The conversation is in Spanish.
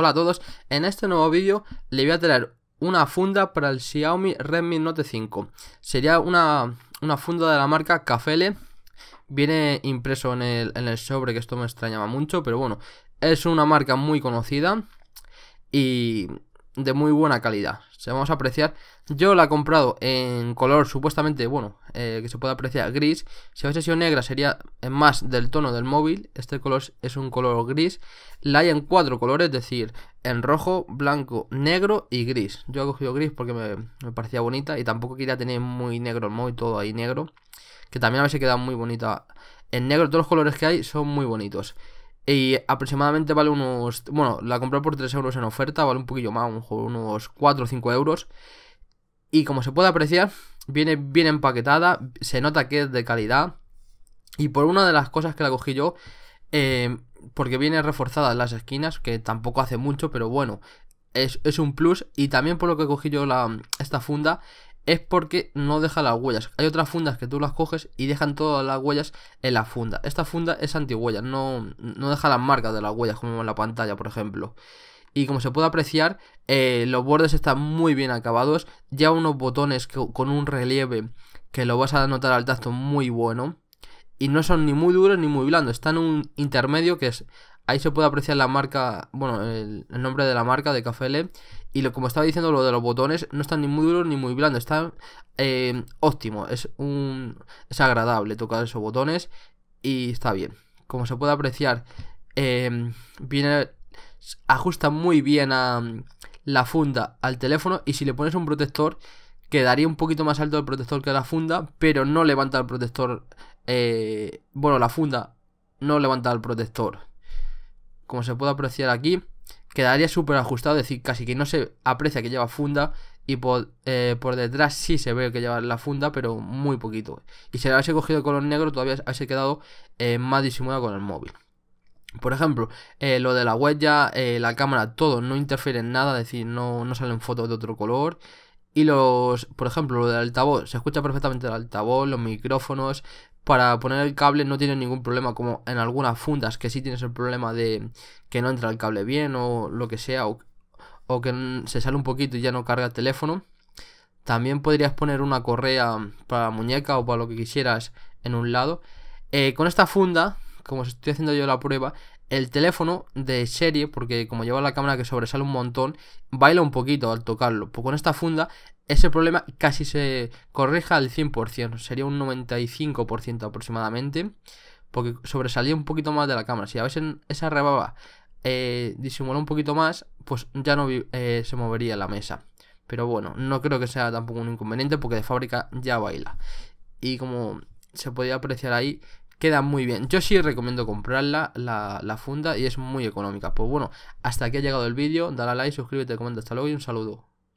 Hola a todos, en este nuevo vídeo le voy a traer una funda para el Xiaomi Redmi Note 5 Sería una, funda de la marca Cafele Viene impreso en el, en el, sobre, que esto me extrañaba mucho, pero bueno Es una marca muy conocida Y de muy buena calidad. Se vamos a apreciar. Yo la he comprado en color supuestamente, bueno, eh, que se puede apreciar gris. Si hubiese sido negra sería más del tono del móvil. Este color es un color gris. La hay en cuatro colores, es decir, en rojo, blanco, negro y gris. Yo he cogido gris porque me, me parecía bonita y tampoco quería tener muy negro el móvil, todo ahí negro. Que también a veces queda muy bonita. En negro todos los colores que hay son muy bonitos. Y aproximadamente vale unos. Bueno, la compré por 3 euros en oferta, vale un poquillo más, unos 4 o 5 euros. Y como se puede apreciar, viene bien empaquetada, se nota que es de calidad. Y por una de las cosas que la cogí yo, eh, porque viene reforzada en las esquinas, que tampoco hace mucho, pero bueno, es, un plus. Y también por lo que cogí yo la, esta funda, es porque no deja las huellas. Hay otras fundas que tú las coges y dejan todas las huellas en la funda. Esta funda es antihuella, no, no deja las marcas de las huellas como en la pantalla, por ejemplo. Y como se puede apreciar, eh, los bordes están muy bien acabados. Ya unos botones con un relieve que lo vas a notar al tacto muy bueno. Y no son ni muy duros ni muy blandos. Están en un intermedio que es... Ahí se puede apreciar la marca, bueno, el, nombre de la marca de Café e, y lo, como estaba diciendo, lo de los botones no están ni muy duros ni muy blandos, están eh, óptimo. Es, un, es agradable tocar esos botones y está bien. Como se puede apreciar, em, viene, ajusta muy bien a, la funda al teléfono y si le pones un protector quedaría un poquito más alto el protector que la funda, pero no levanta el protector. Eh, bueno, la funda no levanta el protector. Como se puede apreciar aquí, quedaría súper ajustado, es decir, casi que no se aprecia que lleva funda y por, eh, detrás sí se ve que lleva la funda, pero muy poquito. Y si le hubiese cogido color negro, todavía hubiese quedado eh, más disimulado con el móvil. Por ejemplo, eh, lo de la huella, la cámara, todo no interfiere en nada, es decir, no, no salen fotos de otro color. Y los, por ejemplo, lo del altavoz, se escucha perfectamente el altavoz, los micrófonos, para poner el cable no tiene ningún problema como en algunas fundas que sí tienes el problema de que no entra el cable bien o lo que sea o, que se sale un poquito y ya no carga el teléfono. También podrías poner una correa para la muñeca o para lo que quisieras en un lado. Eh, con esta funda, como estoy haciendo yo la prueba, el teléfono de serie, porque como lleva la cámara que sobresale un montón, baila un poquito al tocarlo. Pues con esta funda ese problema casi se corrija al 100%, sería un 95% aproximadamente, porque sobresalía un poquito más de la cámara. Si a veces esa rebaba eh, disimuló un poquito más, pues ya no eh, se movería la mesa. Pero bueno, no creo que sea tampoco un inconveniente porque de fábrica ya baila. Y como se podía apreciar ahí, Queda muy bien. Yo sí recomiendo comprarla, la, funda, y es muy económica. Pues bueno, hasta aquí ha llegado el vídeo. Dale like, suscríbete, comenta. Hasta luego y un saludo.